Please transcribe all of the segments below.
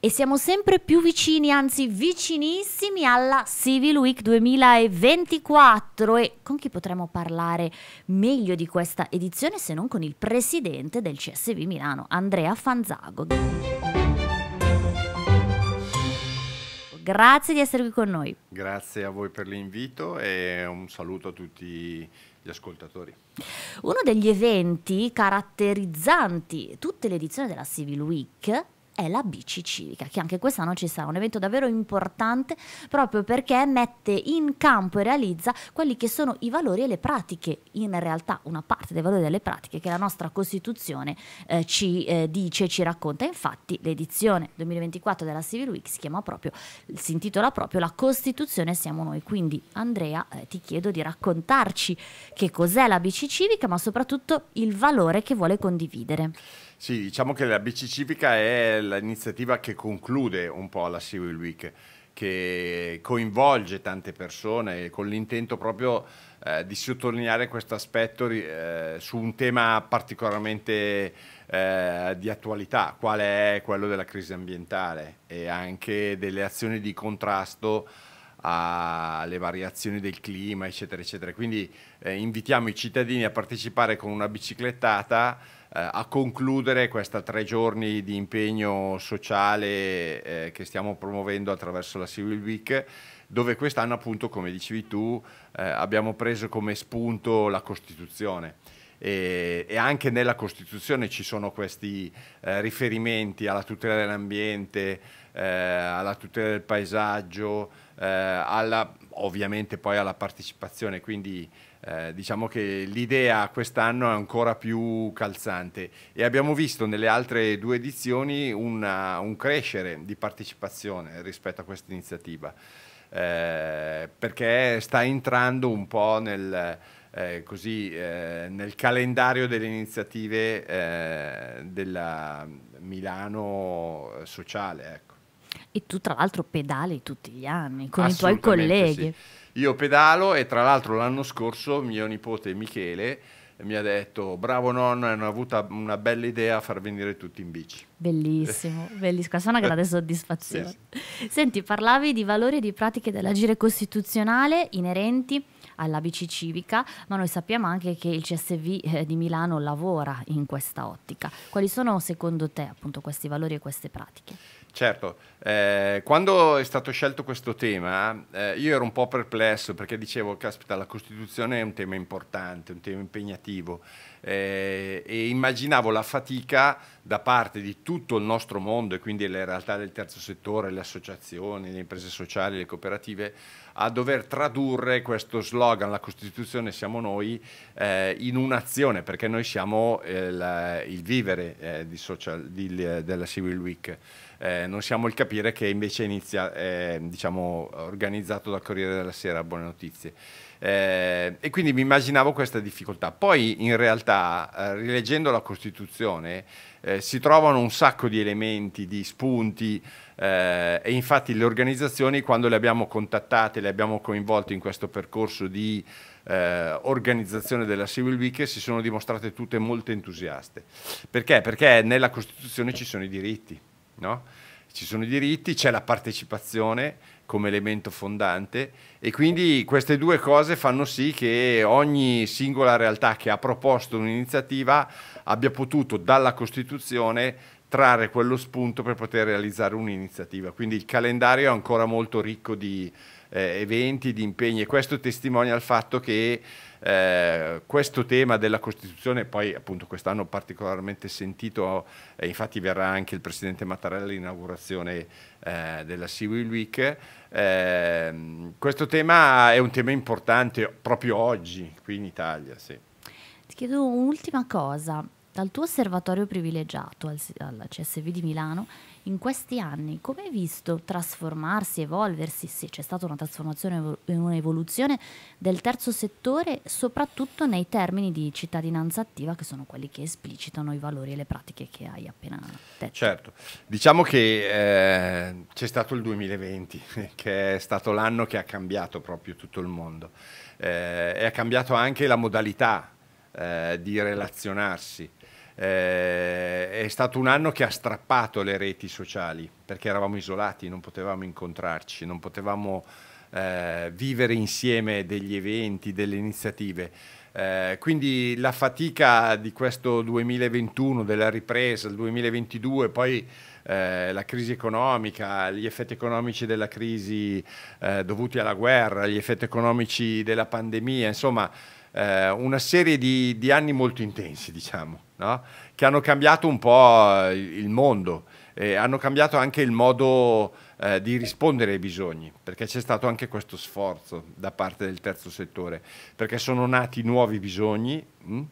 e siamo sempre più vicini, anzi vicinissimi alla Civil Week 2024 e con chi potremo parlare meglio di questa edizione se non con il presidente del CSV Milano, Andrea Fanzago. Grazie di essere qui con noi. Grazie a voi per l'invito e un saluto a tutti gli ascoltatori. Uno degli eventi caratterizzanti tutte le edizioni della Civil Week è la bici civica, che anche quest'anno ci sarà un evento davvero importante proprio perché mette in campo e realizza quelli che sono i valori e le pratiche, in realtà una parte dei valori e delle pratiche che la nostra Costituzione eh, ci eh, dice, ci racconta. Infatti l'edizione 2024 della Civil Week si, proprio, si intitola proprio La Costituzione siamo noi, quindi Andrea eh, ti chiedo di raccontarci che cos'è la bici civica, ma soprattutto il valore che vuole condividere. Sì, diciamo che la BC Civica è l'iniziativa che conclude un po' la Civil Week, che coinvolge tante persone con l'intento proprio eh, di sottolineare questo aspetto eh, su un tema particolarmente eh, di attualità, quale è quello della crisi ambientale e anche delle azioni di contrasto alle variazioni del clima, eccetera, eccetera. Quindi eh, invitiamo i cittadini a partecipare con una biciclettata eh, a concludere questa tre giorni di impegno sociale eh, che stiamo promuovendo attraverso la Civil Week dove quest'anno appunto come dicevi tu eh, abbiamo preso come spunto la Costituzione e, e anche nella Costituzione ci sono questi eh, riferimenti alla tutela dell'ambiente, eh, alla tutela del paesaggio, eh, alla, ovviamente poi alla partecipazione, quindi eh, diciamo che l'idea quest'anno è ancora più calzante e abbiamo visto nelle altre due edizioni una, eh, un crescere di partecipazione rispetto a questa iniziativa eh, perché sta entrando un po' nel, eh, così, eh, nel calendario delle iniziative eh, della Milano sociale. Ecco. E tu tra l'altro pedali tutti gli anni con i tuoi colleghi. Sì. Io pedalo e tra l'altro l'anno scorso mio nipote Michele mi ha detto bravo nonno, hanno avuto una bella idea a far venire tutti in bici. Bellissimo, bellissimo, questa è una grande soddisfazione. Yes. Senti, parlavi di valori e di pratiche dell'agire costituzionale inerenti alla bici civica, ma noi sappiamo anche che il CSV eh, di Milano lavora in questa ottica. Quali sono secondo te appunto questi valori e queste pratiche? Certo, eh, quando è stato scelto questo tema eh, io ero un po' perplesso perché dicevo, caspita, la Costituzione è un tema importante, un tema impegnativo eh, e immaginavo la fatica da parte di tutto il nostro mondo e quindi le realtà del terzo settore, le associazioni, le imprese sociali, le cooperative, a dover tradurre questo slogan, la Costituzione siamo noi, eh, in un'azione perché noi siamo eh, la, il vivere eh, di social, di, della Civil Week eh, non siamo il capire che invece inizia, eh, diciamo, organizzato dal Corriere della Sera, Buone Notizie. Eh, e quindi mi immaginavo questa difficoltà. Poi in realtà, eh, rileggendo la Costituzione, eh, si trovano un sacco di elementi, di spunti eh, e infatti le organizzazioni quando le abbiamo contattate, le abbiamo coinvolte in questo percorso di eh, organizzazione della Civil Week si sono dimostrate tutte molto entusiaste. Perché? Perché nella Costituzione ci sono i diritti no? ci sono i diritti, c'è la partecipazione come elemento fondante e quindi queste due cose fanno sì che ogni singola realtà che ha proposto un'iniziativa abbia potuto dalla Costituzione trarre quello spunto per poter realizzare un'iniziativa. Quindi il calendario è ancora molto ricco di, eh, eventi, di impegni e questo testimonia il fatto che eh, questo tema della Costituzione, poi appunto quest'anno particolarmente sentito, eh, infatti verrà anche il Presidente Mattarella all'inaugurazione eh, della Civil Week, ehm, questo tema è un tema importante proprio oggi qui in Italia. Sì. Ti chiedo un'ultima cosa, dal tuo osservatorio privilegiato al, alla CSV di Milano, in questi anni come hai visto trasformarsi, evolversi, se c'è stata una trasformazione e un'evoluzione del terzo settore, soprattutto nei termini di cittadinanza attiva che sono quelli che esplicitano i valori e le pratiche che hai appena detto? Certo, diciamo che eh, c'è stato il 2020, che è stato l'anno che ha cambiato proprio tutto il mondo eh, e ha cambiato anche la modalità eh, di relazionarsi. Eh, è stato un anno che ha strappato le reti sociali perché eravamo isolati, non potevamo incontrarci, non potevamo eh, vivere insieme degli eventi, delle iniziative. Eh, quindi la fatica di questo 2021, della ripresa, il 2022, poi eh, la crisi economica, gli effetti economici della crisi eh, dovuti alla guerra, gli effetti economici della pandemia, insomma eh, una serie di, di anni molto intensi, diciamo no? che hanno cambiato un po' il mondo, e hanno cambiato anche il modo eh, di rispondere ai bisogni, perché c'è stato anche questo sforzo da parte del terzo settore, perché sono nati nuovi bisogni, mh? Mm?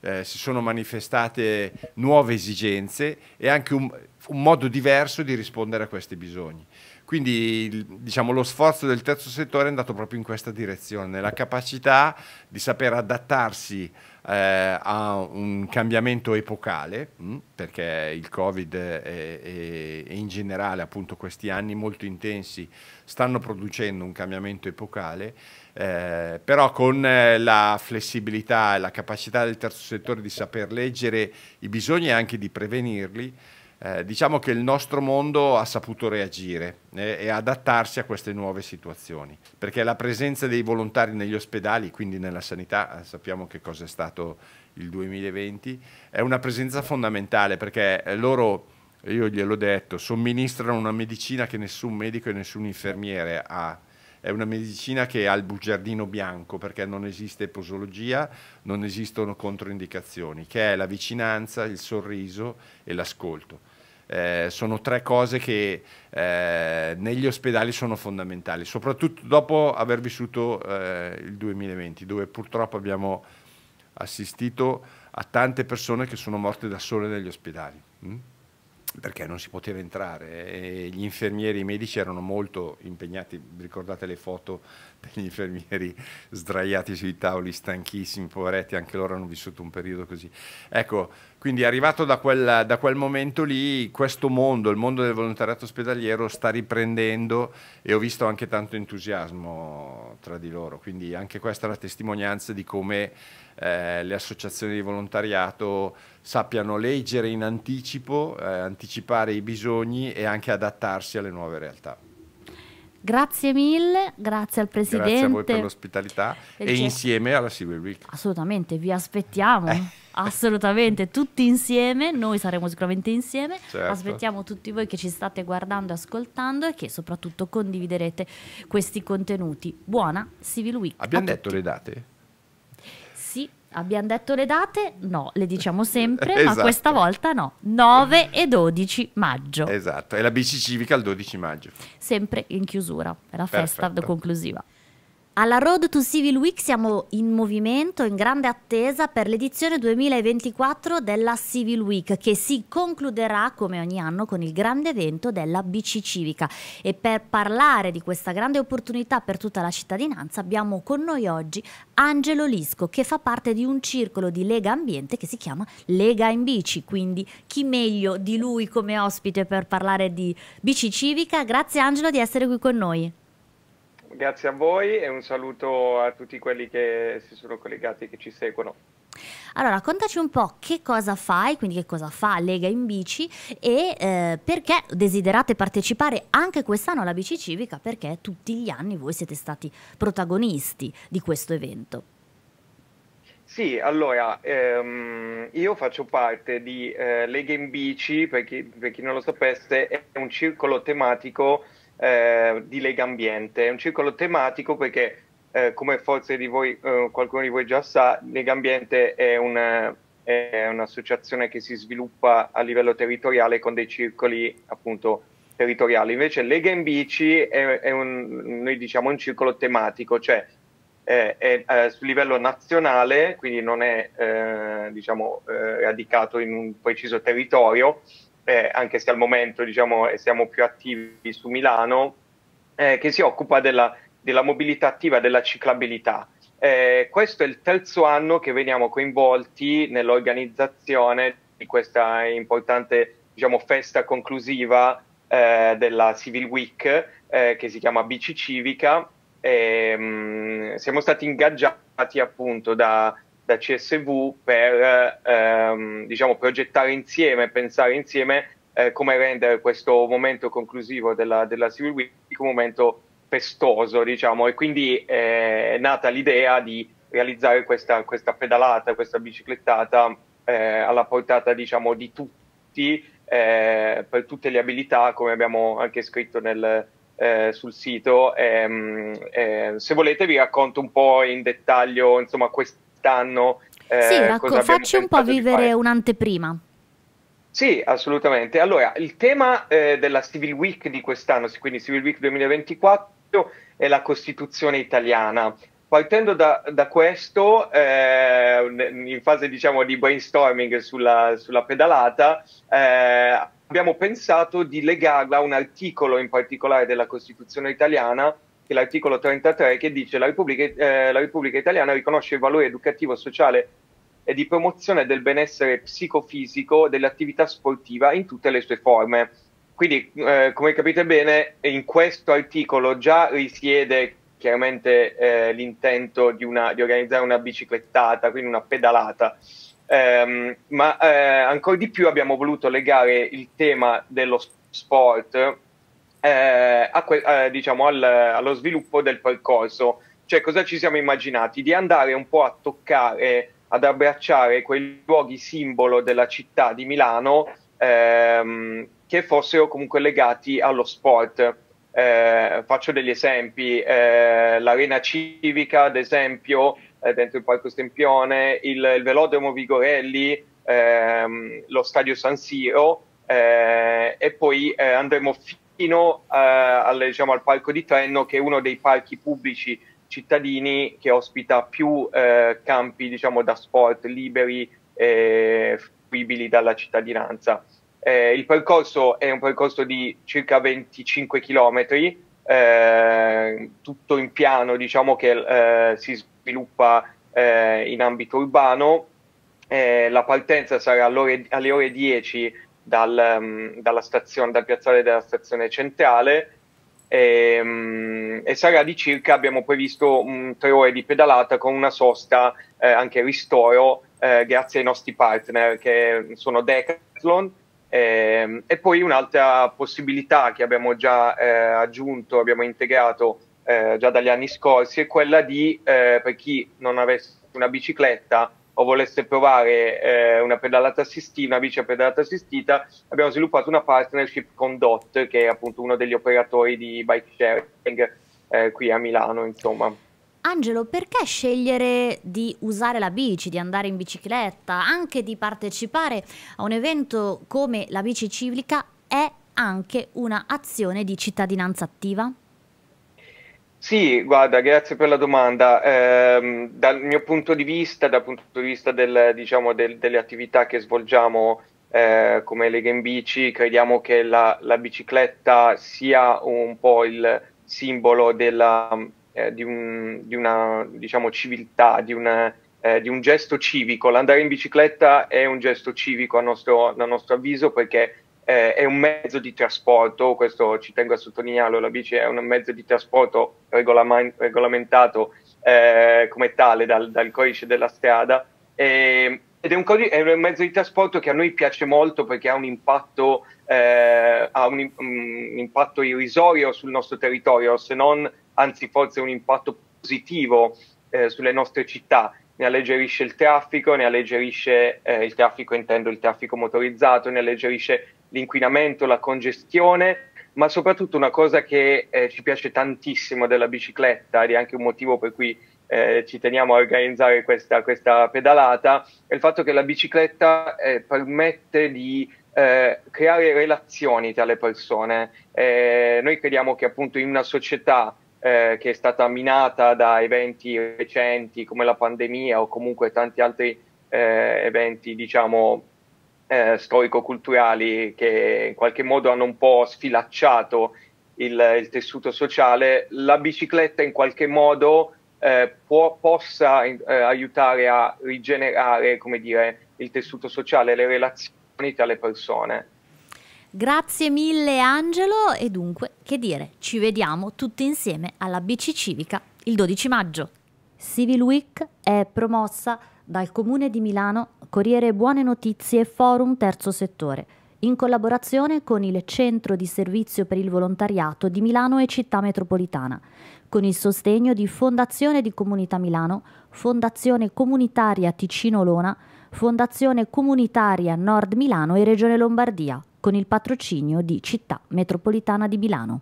Eh, si sono manifestate nuove esigenze e anche un, un, modo diverso di rispondere a questi bisogni. Quindi il, diciamo, lo sforzo del terzo settore è andato proprio in questa direzione, nella capacità di saper adattarsi eh, a un cambiamento epocale, mh, mm, perché il Covid e, in generale appunto questi anni molto intensi stanno producendo un cambiamento epocale, eh, però con eh, la flessibilità e la capacità del terzo settore di saper leggere i bisogni e anche di prevenirli, eh, diciamo che il nostro mondo ha saputo reagire eh, e adattarsi a queste nuove situazioni, perché la presenza dei volontari negli ospedali, quindi nella sanità, eh, sappiamo che cosa è stato il 2020, è una presenza fondamentale perché eh, loro, io gliel'ho detto, somministrano una medicina che nessun medico e nessun infermiere ha è una medicina che ha il bugiardino bianco perché non esiste posologia, non esistono controindicazioni, che è la vicinanza, il sorriso e l'ascolto. Eh, sono tre cose che eh, negli ospedali sono fondamentali, soprattutto dopo aver vissuto eh, il 2020, dove purtroppo abbiamo assistito a tante persone che sono morte da sole negli ospedali. Mm? perché non si poteva entrare eh, e gli infermieri e i medici erano molto impegnati, ricordate le foto degli infermieri sdraiati sui tavoli, stanchissimi, poveretti, anche loro hanno vissuto un periodo così. Ecco, quindi arrivato da quel, da quel, momento lì, questo mondo, il mondo del volontariato ospedaliero, sta riprendendo e ho visto anche tanto entusiasmo tra di loro. Quindi anche questa è la testimonianza di come eh, le associazioni di volontariato sappiano leggere in anticipo, eh, anticipare i bisogni e anche adattarsi alle nuove realtà. Grazie mille, grazie al Presidente. Grazie a voi per l'ospitalità e insieme alla Civil Week. Assolutamente, vi aspettiamo. Eh. Assolutamente, tutti insieme, noi saremo sicuramente insieme. Certo. Aspettiamo tutti voi che ci state guardando e ascoltando e che soprattutto condividerete questi contenuti. Buona Civil Week. Abbiamo detto tutti. le date? Sì, abbiamo detto le date? No, le diciamo sempre, esatto. ma questa volta no. 9 e 12 maggio. Esatto, e la bici civica il 12 maggio. Sempre in chiusura, è la Perfetto. festa conclusiva. Alla Road to Civil Week siamo in movimento, in grande attesa per l'edizione 2024 della Civil Week che si concluderà come ogni anno con il grande evento della bici Civica e per parlare di questa grande opportunità per tutta la cittadinanza abbiamo con noi oggi Angelo Lisco che fa parte di un circolo di Lega Ambiente che si chiama Lega in Bici, quindi chi meglio di lui come ospite per parlare di bici Civica? Grazie Angelo di essere qui con noi. Grazie a voi e un saluto a tutti quelli che si sono collegati e che ci seguono. Allora, raccontaci un po' che cosa fai, quindi che cosa fa Lega in Bici e eh, perché desiderate partecipare anche quest'anno alla Bici Civica, perché tutti gli anni voi siete stati protagonisti di questo evento. Sì, allora, ehm, io faccio parte di eh, Lega in Bici, per chi, per chi non lo sapesse, è un circolo tematico eh, di Lega Ambiente. È un circolo tematico perché, eh, come forse di voi, eh, qualcuno di voi già sa, Lega Ambiente è, una, è un'associazione che si sviluppa a livello territoriale con dei circoli appunto territoriali. Invece Lega in Bici è, è un, noi diciamo un circolo tematico, cioè eh, è, è, eh, è su livello nazionale, quindi non è eh, diciamo, eh, radicato in un preciso territorio, eh, anche se al momento diciamo, siamo più attivi su Milano, eh, che si occupa della, della, mobilità attiva, della ciclabilità. Eh, questo è il terzo anno che veniamo coinvolti nell'organizzazione di questa importante diciamo, festa conclusiva eh, della Civil Week eh, che si chiama Bici Civica. E, ehm, mh, siamo stati ingaggiati appunto da da CSV per ehm, diciamo, progettare insieme, pensare insieme eh, come rendere questo momento conclusivo della, della Civil Week un momento festoso, diciamo, e quindi eh, è nata l'idea di realizzare questa, questa pedalata, questa biciclettata eh, alla portata diciamo, di tutti, eh, per tutte le abilità, come abbiamo anche scritto nel, eh, sul sito. Ehm, eh, se volete vi racconto un po' in dettaglio insomma, quest- quest'anno. Eh, sì, racco- facci un po' vivere un'anteprima. Sì, assolutamente. Allora, il tema eh, della Civil Week di quest'anno, quindi Civil Week 2024, è la Costituzione italiana. Partendo da, da questo, eh, in fase diciamo, di brainstorming sulla, sulla pedalata, eh, abbiamo pensato di legarla a un articolo in particolare della Costituzione italiana che è l'articolo 33, che dice la Repubblica, eh, la Repubblica italiana riconosce il valore educativo, sociale e di promozione del benessere psicofisico dell'attività sportiva in tutte le sue forme. Quindi, eh, come capite bene, in questo articolo già risiede chiaramente eh, l'intento di, di, organizzare una biciclettata, quindi una pedalata. Um, ma eh, ancora di più abbiamo voluto legare il tema dello sport eh, a que- eh, diciamo al, allo sviluppo del percorso. Cioè, cosa ci siamo immaginati? Di andare un po' a toccare, ad abbracciare quei luoghi simbolo della città di Milano ehm, che fossero comunque legati allo sport. Eh, faccio degli esempi, eh, l'arena civica, ad esempio, eh, dentro il Parco Stempione, il, il velodromo Vigorelli, ehm, lo stadio San Siro, eh, e poi andremo fino fino eh, al, diciamo, al, Parco di Trenno, che è uno dei parchi pubblici cittadini che ospita più eh, campi diciamo, da sport liberi e fruibili dalla cittadinanza. Eh, il percorso è un percorso di circa 25 chilometri, eh, tutto in piano diciamo, che eh, si sviluppa in ambito urbano. la partenza sarà alle ore, alle ore 10 dal, mm, dalla stazione, dal piazzale della stazione centrale e, ehm, e, sarà di circa, abbiamo previsto un, mm, tre ore di pedalata con una sosta eh, anche ristoro eh, grazie ai nostri partner che sono Decathlon eh, e poi un'altra possibilità che abbiamo già eh, aggiunto, abbiamo integrato eh, già dagli anni scorsi è quella di, eh, per chi non avesse una bicicletta, o volesse provare eh, una pedalata assistita, una bici a pedalata assistita, abbiamo sviluppato una partnership con DOT, che è appunto uno degli operatori di bike sharing eh, qui a Milano, insomma. Angelo, perché scegliere di usare la bici, di andare in bicicletta, anche di partecipare a un evento come la bici civica è anche un'azione di cittadinanza attiva? Sì, guarda, grazie per la domanda. Eh, dal mio punto di vista, dal punto di vista del, diciamo, del, delle attività che svolgiamo eh, come Lega in Bici, crediamo che la, la, bicicletta sia un po' il simbolo della, eh, di, un, di, una diciamo, civiltà, di, una, eh, di, un gesto civico. L'andare in bicicletta è un gesto civico a nostro, a nostro avviso perché eh, è un mezzo di trasporto, questo ci tengo a sottolinearlo, la bici è un mezzo di trasporto regolama- regolamentato eh, come tale dal, dal, codice della strada e, ehm, ed è un, codice, è un, mezzo di trasporto che a noi piace molto perché ha un impatto, eh, ha un, un impatto irrisorio sul nostro territorio, se non anzi forse un impatto positivo eh, sulle nostre città ne alleggerisce il traffico, ne alleggerisce eh, il traffico, intendo il traffico motorizzato, ne alleggerisce l'inquinamento, la congestione, ma soprattutto una cosa che eh, ci piace tantissimo della bicicletta ed è anche un motivo per cui eh, ci teniamo a organizzare questa, questa, pedalata, è il fatto che la bicicletta eh, permette di eh, creare relazioni tra le persone. Eh, noi crediamo che appunto in una società eh, che è stata minata da eventi recenti come la pandemia o comunque tanti altri eh, eventi, diciamo, eh, storico-culturali che in qualche modo hanno un po' sfilacciato il, il tessuto sociale, la bicicletta in qualche modo eh, può, possa eh, aiutare a rigenerare, come dire, il tessuto sociale, le relazioni tra le persone. Grazie mille Angelo e dunque che dire, ci vediamo tutti insieme alla BC Civica il 12 maggio. Civil Week è promossa dal Comune di Milano, Corriere Buone Notizie e Forum Terzo Settore, in collaborazione con il Centro di Servizio per il Volontariato di Milano e Città Metropolitana, con il sostegno di Fondazione di Comunità Milano, Fondazione Comunitaria Ticino Lona, Fondazione Comunitaria Nord Milano e Regione Lombardia con il patrocinio di Città Metropolitana di Milano.